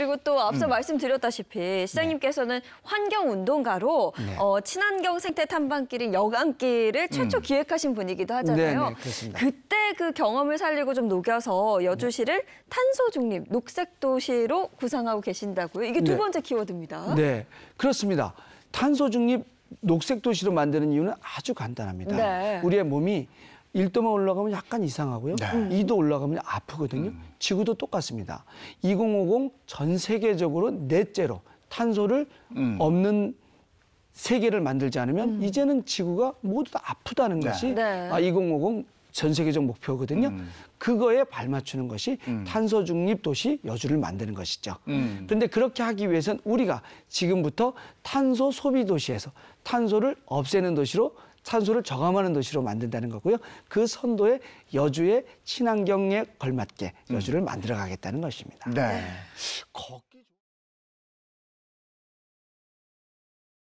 그리고 또 앞서 음. 말씀드렸다시피 네. 시장님께서는 네. 환경운동가로 네. 어, 친환경 생태 탐방길인 여강길을 음. 최초 음. 기획하신 분이기도 하잖아요. 네, 네 그때 그 경험을 살리고 좀 녹여서 여주시를 네. 탄소 중립, 녹색 도시로 구상하고 계신다고요. 이게 두 번째 키워드입니다. 네, 그렇습니다. 탄소 중립, 녹색 도시로 만드는 이유는 아주 간단합니다. 우리의 몸이 1도만 올라가면 약간 이상하고요. 네. 2도 음. 올라가면 아프거든요. 음. 지구도 똑같습니다. 2050 전 세계적으로 넷째로 탄소를 음. 없는 세계를 만들지 않으면 음. 이제는 지구가 모두 다 아프다는 네. 것이 네. 아, 2050 전 세계적 목표거든요. 음. 그거에 발맞추는 것이 음. 탄소 중립 도시 여주를 만드는 것이죠. 그런데 음. 그렇게 하기 위해선 우리가 지금부터 탄소 소비 도시에서 탄소를 없애는 도시로 산소를 저감하는 도시로 만든다는 거고요. 그 선도에 여주의 친환경에 걸맞게 여주를 음. 만들어 가겠다는 것입니다. 네. 네.